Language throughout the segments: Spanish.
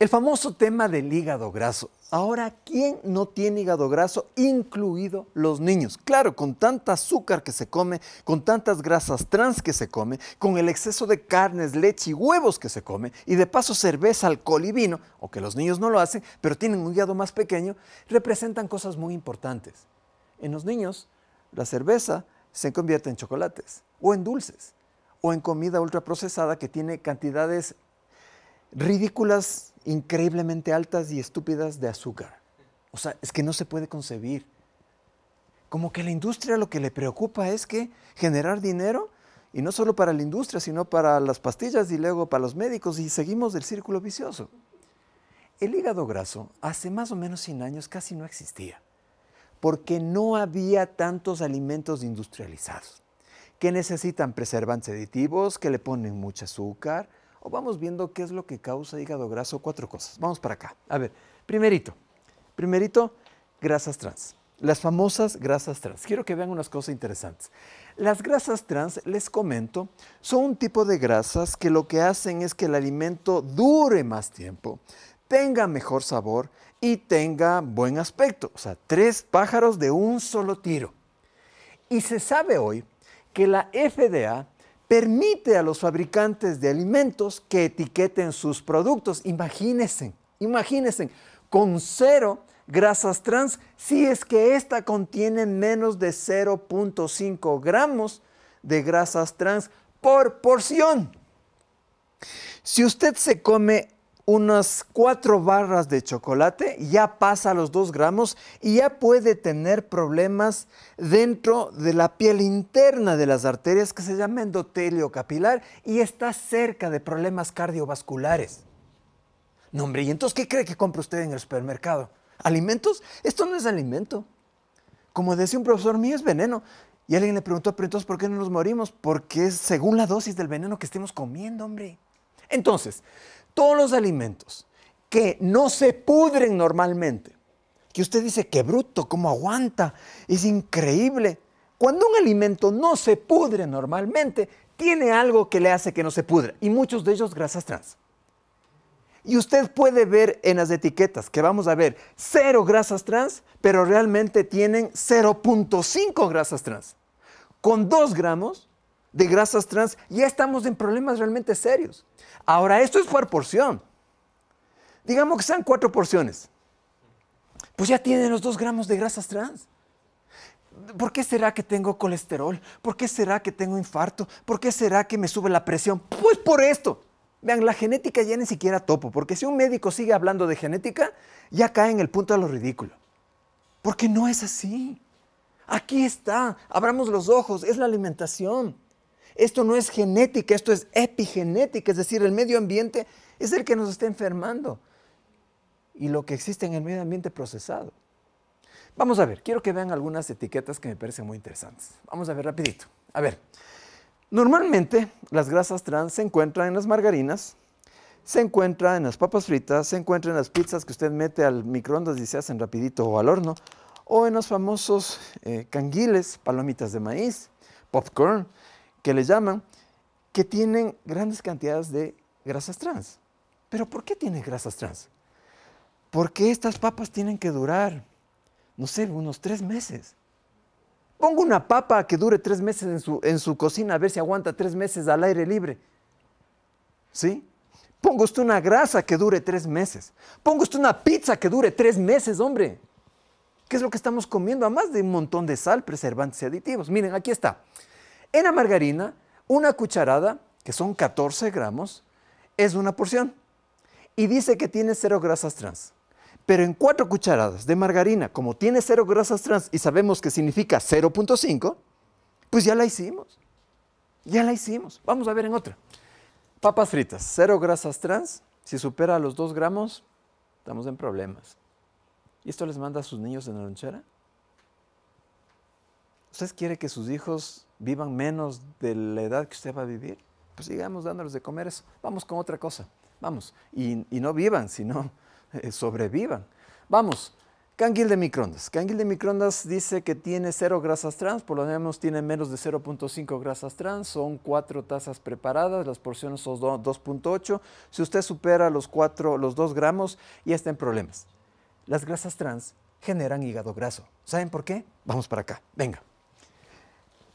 El famoso tema del hígado graso. Ahora, ¿quién no tiene hígado graso, incluido los niños? Claro, con tanta azúcar que se come, con tantas grasas trans que se come, con el exceso de carnes, leche y huevos que se come, y de paso cerveza, alcohol y vino, o que los niños no lo hacen, pero tienen un hígado más pequeño, representan cosas muy importantes. En los niños, la cerveza se convierte en chocolates, o en dulces, o en comida ultraprocesada que tiene cantidades ridículas increíblemente altas y estúpidas de azúcar. O sea, es que no se puede concebir. Como que la industria lo que le preocupa es que generar dinero, y no solo para la industria, sino para las pastillas y luego para los médicos, y seguimos del círculo vicioso. El hígado graso hace más o menos 100 años casi no existía, porque no había tantos alimentos industrializados, que necesitan preservantes aditivos, que le ponen mucho azúcar, o vamos viendo qué es lo que causa hígado graso, cuatro cosas. Vamos para acá. A ver, primerito, primerito, grasas trans. Las famosas grasas trans. Quiero que vean unas cosas interesantes. Las grasas trans, les comento, son un tipo de grasas que lo que hacen es que el alimento dure más tiempo, tenga mejor sabor y tenga buen aspecto. O sea, tres pájaros de un solo tiro. Y se sabe hoy que la FDA permite a los fabricantes de alimentos que etiqueten sus productos. Imagínense, imagínense, con cero grasas trans, si es que esta contiene menos de 0.5 gramos de grasas trans por porción. Si usted se come unas cuatro barras de chocolate, ya pasa los dos gramos y ya puede tener problemas dentro de la piel interna de las arterias que se llama endotelio capilar y está cerca de problemas cardiovasculares. No, hombre, ¿y entonces qué cree que compra usted en el supermercado? ¿Alimentos? Esto no es alimento. Como decía un profesor mío, es veneno. Y alguien le preguntó, pero entonces, ¿por qué no nos morimos? Porque es según la dosis del veneno que estemos comiendo, hombre. Entonces, todos los alimentos que no se pudren normalmente, que usted dice, que bruto, cómo aguanta, es increíble. Cuando un alimento no se pudre normalmente, tiene algo que le hace que no se pudra, y muchos de ellos grasas trans. Y usted puede ver en las etiquetas que vamos a ver cero grasas trans, pero realmente tienen 0.5 grasas trans. Con 2 gramos de grasas trans, ya estamos en problemas realmente serios. Ahora, esto es por porción. Digamos que sean cuatro porciones. Pues ya tienen los dos gramos de grasas trans. ¿Por qué será que tengo colesterol? ¿Por qué será que tengo infarto? ¿Por qué será que me sube la presión? Pues por esto. Vean, la genética ya ni siquiera topo, porque si un médico sigue hablando de genética, ya cae en el punto de lo ridículo. Porque no es así. Aquí está, abramos los ojos, es la alimentación. Esto no es genética, esto es epigenética, es decir, el medio ambiente es el que nos está enfermando y lo que existe en el medio ambiente procesado. Vamos a ver, quiero que vean algunas etiquetas que me parecen muy interesantes. Vamos a ver rapidito. A ver, normalmente las grasas trans se encuentran en las margarinas, se encuentran en las papas fritas, se encuentran en las pizzas que usted mete al microondas y se hacen rapidito o al horno, o en los famosos eh, canguiles, palomitas de maíz, popcorn, que le llaman, que tienen grandes cantidades de grasas trans. ¿Pero por qué tienen grasas trans? Porque estas papas tienen que durar, no sé, unos tres meses. Pongo una papa que dure tres meses en su, en su cocina a ver si aguanta tres meses al aire libre. ¿Sí? Pongo usted una grasa que dure tres meses. Pongo usted una pizza que dure tres meses, hombre. ¿Qué es lo que estamos comiendo? a más de un montón de sal, preservantes y aditivos. Miren, aquí está. En la margarina, una cucharada, que son 14 gramos, es una porción. Y dice que tiene cero grasas trans. Pero en cuatro cucharadas de margarina, como tiene cero grasas trans y sabemos que significa 0.5, pues ya la hicimos. Ya la hicimos. Vamos a ver en otra. Papas fritas, cero grasas trans. Si supera los 2 gramos, estamos en problemas. ¿Y esto les manda a sus niños en la lonchera? ¿Usted quiere que sus hijos vivan menos de la edad que usted va a vivir? Pues sigamos dándoles de comer eso. Vamos con otra cosa. Vamos. Y, no vivan, sino eh, sobrevivan. Vamos. Canguil de microondas. Canguil de microondas dice que tiene cero grasas trans, por lo menos tiene menos de 0.5 grasas trans, son cuatro tazas preparadas, las porciones son 2.8. Si usted supera los, 4, los 2 gramos, ya está en problemas. Las grasas trans generan hígado graso. ¿Saben por qué? Vamos para acá, venga.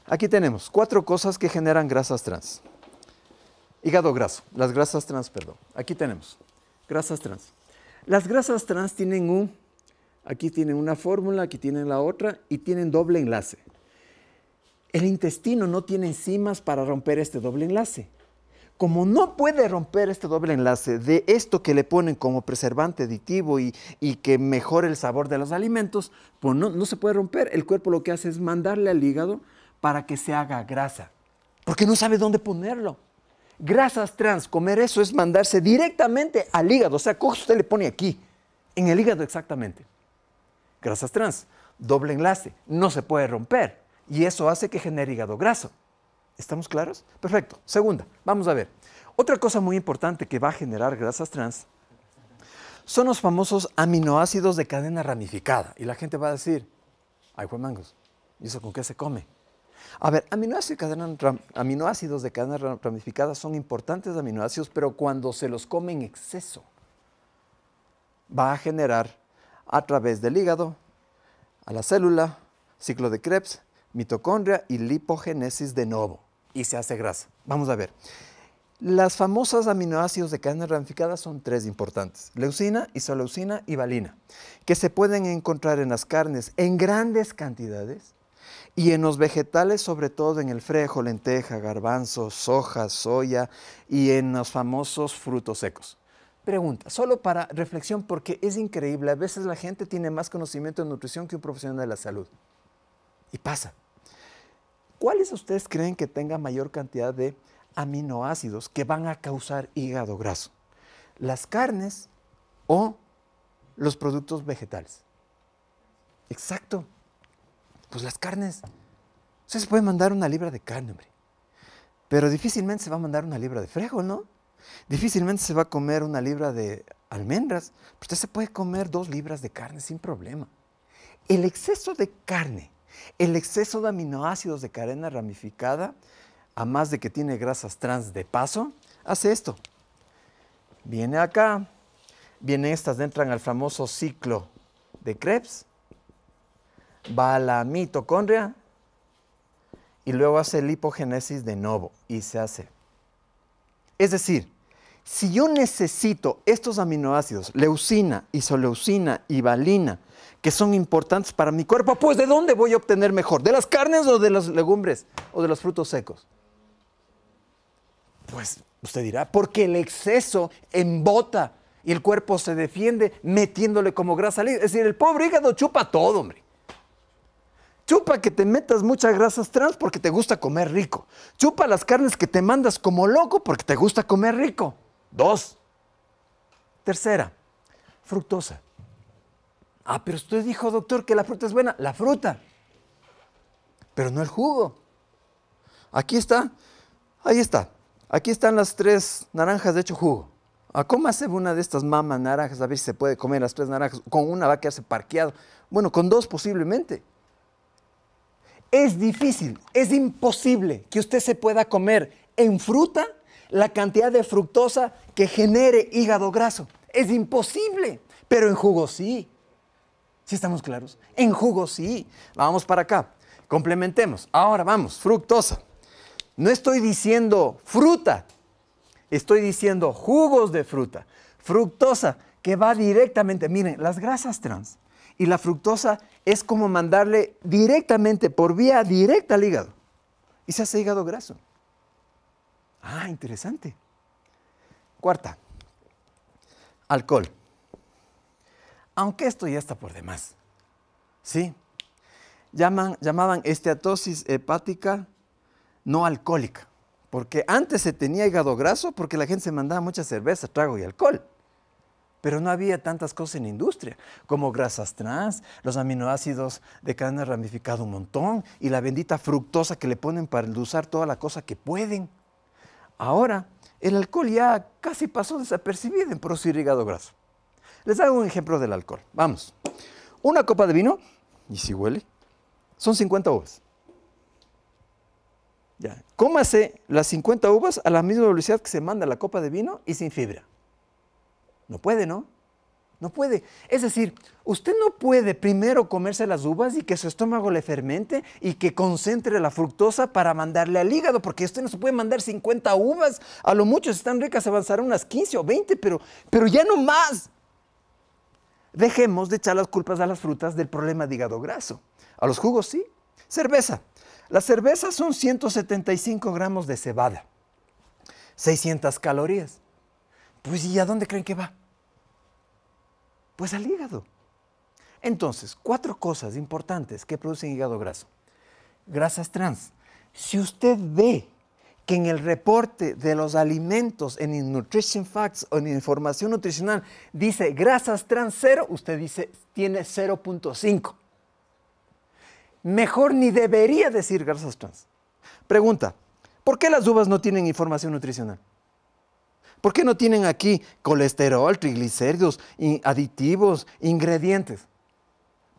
Aquí tenemos cuatro cosas que generan grasas trans. Hígado graso, las grasas trans, perdón. Aquí tenemos grasas trans. Las grasas trans tienen un, aquí tienen una fórmula, aquí tienen la otra y tienen doble enlace. El intestino no tiene enzimas para romper este doble enlace. Como no puede romper este doble enlace de esto que le ponen como preservante aditivo y, que mejore el sabor de los alimentos, pues no se puede romper. El cuerpo lo que hace es mandarle al hígado para que se haga grasa, porque no sabe dónde ponerlo. Grasas trans, comer eso es mandarse directamente al hígado, o sea, coge usted le pone aquí, en el hígado exactamente. Grasas trans, doble enlace, no se puede romper y eso hace que genere hígado graso. ¿Estamos claros? Perfecto. Segunda, vamos a ver. Otra cosa muy importante que va a generar grasas trans son los famosos aminoácidos de cadena ramificada. Y la gente va a decir, ay, Juan Mangos, ¿y eso con qué se come? A ver, aminoácidos de, cadena, ramificada son importantes aminoácidos, pero cuando se los come en exceso, va a generar a través del hígado, a la célula, ciclo de Krebs, mitocondria y lipogénesis de nuevo. Y se hace grasa. Vamos a ver. Las famosas aminoácidos de cadena ramificada son tres importantes, leucina, isoleucina y valina, que se pueden encontrar en las carnes en grandes cantidades y en los vegetales, sobre todo en el frejo, lenteja, garbanzo, soja, soya y en los famosos frutos secos. Pregunta, solo para reflexión, porque es increíble, a veces la gente tiene más conocimiento de nutrición que un profesional de la salud. Y pasa. ¿Cuáles ustedes creen que tenga mayor cantidad de aminoácidos que van a causar hígado graso? ¿Las carnes o los productos vegetales? Exacto. Pues las carnes. Usted se puede mandar una libra de carne, hombre. Pero difícilmente se va a mandar una libra de frijol, ¿no? Difícilmente se va a comer una libra de almendras. Pues, usted se puede comer dos libras de carne sin problema. El exceso de carne, el exceso de aminoácidos de cadena ramificada, a más de que tiene grasas trans de paso, hace esto. Viene acá, vienen estas, entran al famoso ciclo de Krebs, va a la mitocondria y luego hace el hipogénesis de nuevo y se hace. Es decir, si yo necesito estos aminoácidos, leucina, isoleucina y valina, que son importantes para mi cuerpo, pues ¿de dónde voy a obtener mejor? ¿De las carnes o de las legumbres o de los frutos secos? Pues usted dirá, porque el exceso embota y el cuerpo se defiende metiéndole como grasa líquida. Es decir, el pobre hígado chupa todo, hombre. Chupa que te metas muchas grasas trans porque te gusta comer rico. Chupa las carnes que te mandas como loco porque te gusta comer rico. Dos. Tercera, fructosa. Ah, pero usted dijo, doctor, que la fruta es buena. La fruta, pero no el jugo. Aquí está, ahí está. Aquí están las tres naranjas de hecho jugo. Ah, cómo hace una de estas mamas naranjas, a ver si se puede comer las tres naranjas. Con una va a quedarse parqueado. Bueno, con dos posiblemente. Es difícil, es imposible que usted se pueda comer en fruta la cantidad de fructosa que genere hígado graso. Es imposible, pero en jugo sí. Si estamos claros? En jugo sí. Vamos para acá. Complementemos. Ahora vamos, fructosa. No estoy diciendo fruta, estoy diciendo jugos de fruta. Fructosa que va directamente, miren, las grasas trans y la fructosa es como mandarle directamente, por vía directa al hígado. Y se hace hígado graso. Ah, interesante. Cuarta, alcohol. Aunque esto ya está por demás. ¿Sí? llamaban esteatosis hepática no alcohólica. Porque antes se tenía hígado graso porque la gente se mandaba mucha cerveza, trago y alcohol pero no había tantas cosas en industria, como grasas trans, los aminoácidos de cadena ramificada un montón y la bendita fructosa que le ponen para endulzar toda la cosa que pueden. Ahora, el alcohol ya casi pasó desapercibido en su graso. Les hago un ejemplo del alcohol. Vamos. Una copa de vino, y si huele, son 50 uvas. Ya. Cómase las 50 uvas a la misma velocidad que se manda la copa de vino y sin fibra. No puede, ¿no? No puede. Es decir, usted no puede primero comerse las uvas y que su estómago le fermente y que concentre la fructosa para mandarle al hígado, porque usted no se puede mandar 50 uvas. A lo mucho, si están ricas, avanzarán unas 15 o 20, pero, pero ya no más. Dejemos de echar las culpas a las frutas del problema de hígado graso. A los jugos sí. Cerveza. Las cervezas son 175 gramos de cebada, 600 calorías. Pues ¿y a dónde creen que va? Pues al hígado. Entonces, cuatro cosas importantes que producen hígado graso. Grasas trans. Si usted ve que en el reporte de los alimentos, en Nutrition Facts o en información nutricional, dice grasas trans cero, usted dice tiene 0.5. Mejor ni debería decir grasas trans. Pregunta, ¿por qué las uvas no tienen información nutricional? ¿Por qué no tienen aquí colesterol, triglicéridos, aditivos, ingredientes?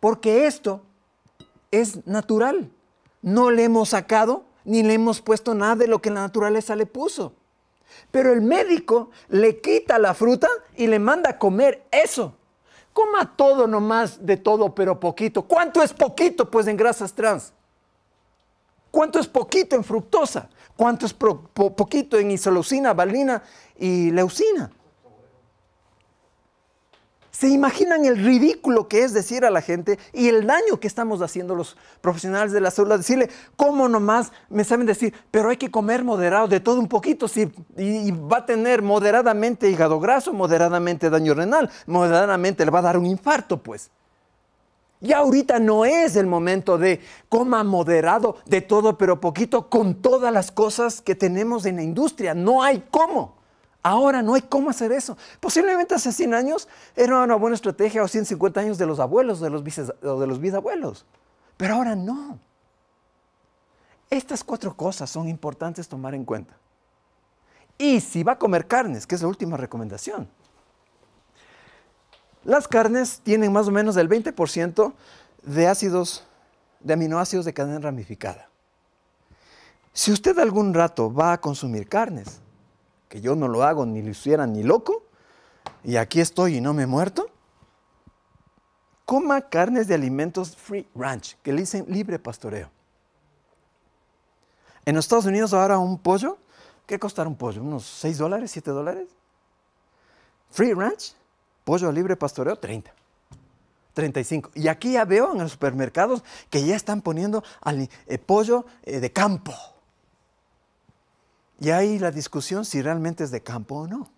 Porque esto es natural. No le hemos sacado ni le hemos puesto nada de lo que la naturaleza le puso. Pero el médico le quita la fruta y le manda a comer eso. Coma todo nomás de todo, pero poquito. ¿Cuánto es poquito pues en grasas trans? ¿Cuánto es poquito en fructosa? ¿Cuánto es poquito en isoleucina, valina y leucina? ¿Se imaginan el ridículo que es decir a la gente y el daño que estamos haciendo los profesionales de la salud? Decirle, ¿cómo nomás me saben decir, pero hay que comer moderado, de todo un poquito, si, y va a tener moderadamente hígado graso, moderadamente daño renal, moderadamente le va a dar un infarto, pues? Ya ahorita no es el momento de coma moderado de todo pero poquito con todas las cosas que tenemos en la industria. No hay cómo. Ahora no hay cómo hacer eso. Posiblemente hace 100 años era una buena estrategia o 150 años de los abuelos de los o de los bisabuelos. Pero ahora no. Estas cuatro cosas son importantes tomar en cuenta. Y si va a comer carnes, que es la última recomendación, las carnes tienen más o menos del 20% de ácidos, de aminoácidos de cadena ramificada. Si usted algún rato va a consumir carnes, que yo no lo hago ni lo hiciera ni loco, y aquí estoy y no me he muerto, coma carnes de alimentos free ranch, que le dicen libre pastoreo. En Estados Unidos ahora un pollo, ¿qué costará un pollo? ¿Unos 6 dólares, 7 dólares? Free ranch pollo libre pastoreo, 30. 35. Y aquí ya veo en los supermercados que ya están poniendo al eh, pollo eh, de campo. Y ahí la discusión si realmente es de campo o no.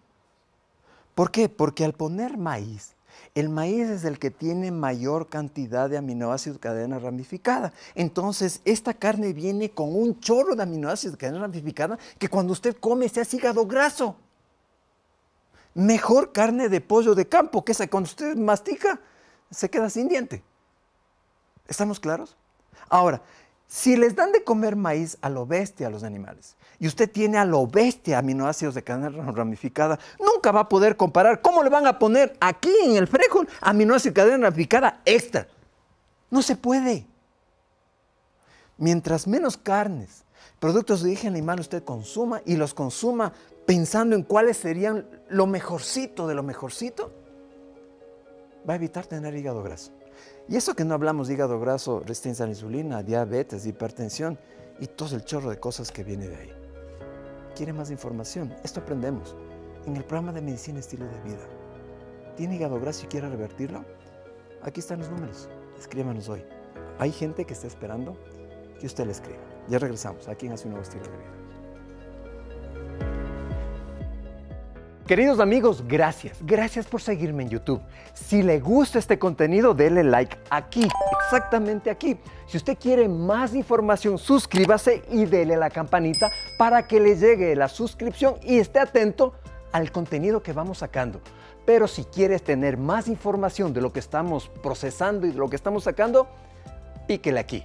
¿Por qué? Porque al poner maíz, el maíz es el que tiene mayor cantidad de aminoácidos cadena ramificada. Entonces, esta carne viene con un chorro de aminoácidos de cadena ramificada que cuando usted come se hace hígado graso mejor carne de pollo de campo, que esa cuando usted mastica se queda sin diente. ¿Estamos claros? Ahora, si les dan de comer maíz a lo bestia a los animales y usted tiene a lo bestia aminoácidos de cadena ramificada, nunca va a poder comparar cómo le van a poner aquí en el frijol aminoácido de cadena ramificada extra. No se puede. Mientras menos carnes Productos de origen animal usted consuma y los consuma pensando en cuáles serían lo mejorcito de lo mejorcito, va a evitar tener hígado graso. Y eso que no hablamos de hígado graso, resistencia a la insulina, diabetes, hipertensión y todo el chorro de cosas que viene de ahí. ¿Quiere más información? Esto aprendemos en el programa de medicina estilo de vida. ¿Tiene hígado graso y quiere revertirlo? Aquí están los números. Escríbanos hoy. Hay gente que está esperando que usted le escriba. Ya regresamos aquí en Hace un nuevo estilo de vida. Queridos amigos, gracias. Gracias por seguirme en YouTube. Si le gusta este contenido, dele like aquí, exactamente aquí. Si usted quiere más información, suscríbase y dele la campanita para que le llegue la suscripción y esté atento al contenido que vamos sacando. Pero si quieres tener más información de lo que estamos procesando y de lo que estamos sacando, píquele aquí.